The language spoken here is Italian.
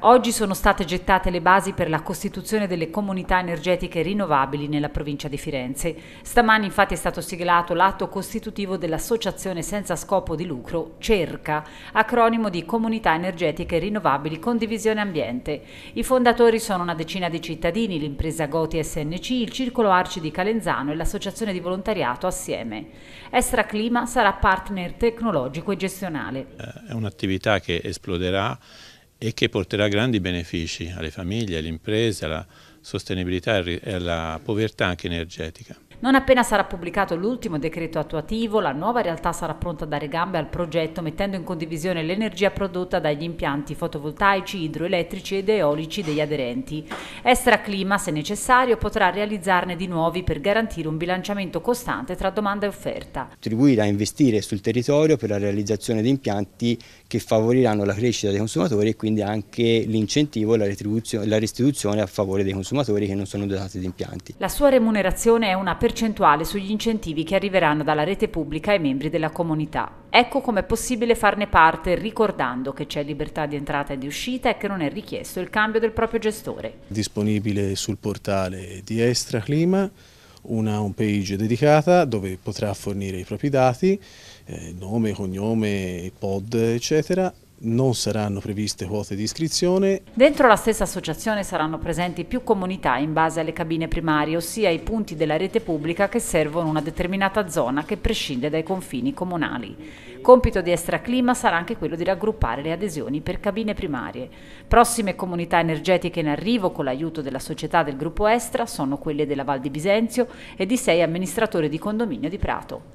Oggi sono state gettate le basi per la costituzione delle comunità energetiche rinnovabili nella provincia di Firenze. Stamani infatti è stato siglato l'atto costitutivo dell'associazione senza scopo di lucro CERCA, acronimo di Comunità Energetiche Rinnovabili Condivisione Ambiente. I fondatori sono una decina di cittadini, l'impresa Goti SNC, il Circolo Arci di Calenzano e l'associazione di volontariato Assieme. Estra Clima sarà partner tecnologico e gestionale. Eh, è un'attività che esploderà e che porterà grandi benefici alle famiglie, alle imprese, alla sostenibilità e alla povertà anche energetica. Non appena sarà pubblicato l'ultimo decreto attuativo, la nuova realtà sarà pronta a dare gambe al progetto mettendo in condivisione l'energia prodotta dagli impianti fotovoltaici, idroelettrici ed eolici degli aderenti. Estra Clima, se necessario, potrà realizzarne di nuovi per garantire un bilanciamento costante tra domanda e offerta. Contribuire a investire sul territorio per la realizzazione di impianti che favoriranno la crescita dei consumatori e quindi anche l'incentivo e la, la restituzione a favore dei consumatori che non sono dotati di impianti. La sua remunerazione è una percentuale percentuale sugli incentivi che arriveranno dalla rete pubblica ai membri della comunità. Ecco com'è possibile farne parte ricordando che c'è libertà di entrata e di uscita e che non è richiesto il cambio del proprio gestore. Disponibile sul portale di Estra Clima una page dedicata dove potrà fornire i propri dati, eh, nome, cognome, pod, eccetera, non saranno previste quote di iscrizione. Dentro la stessa associazione saranno presenti più comunità in base alle cabine primarie, ossia i punti della rete pubblica che servono una determinata zona che prescinde dai confini comunali. Compito di Estraclima sarà anche quello di raggruppare le adesioni per cabine primarie. Prossime comunità energetiche in arrivo con l'aiuto della società del gruppo Estra sono quelle della Val di Bisenzio e di sei amministratori di condominio di Prato.